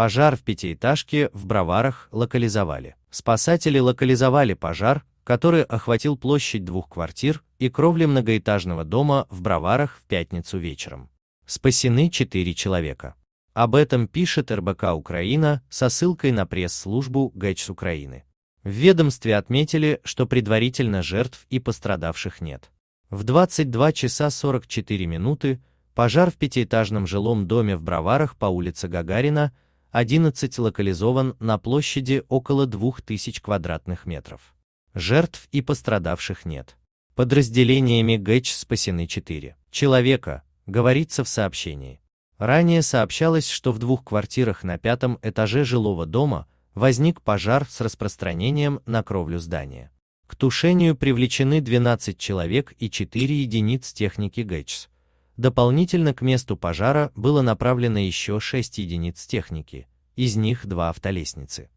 Пожар в пятиэтажке в Броварах локализовали. Спасатели локализовали пожар, который охватил площадь двух квартир и кровли многоэтажного дома в Броварах в пятницу вечером. Спасены четыре человека. Об этом пишет РБК Украина со ссылкой на пресс-службу ГЭЧС Украины. В ведомстве отметили, что предварительно жертв и пострадавших нет. В 22 часа 44 минуты пожар в пятиэтажном жилом доме в Броварах по улице Гагарина – 11 локализован на площади около 2000 квадратных метров. Жертв и пострадавших нет. Подразделениями ГЭЧ спасены 4 человека, говорится в сообщении. Ранее сообщалось, что в двух квартирах на пятом этаже жилого дома возник пожар с распространением на кровлю здания. К тушению привлечены 12 человек и 4 единиц техники ГЭЧС. Дополнительно к месту пожара было направлено еще 6 единиц техники, из них 2 автолестницы.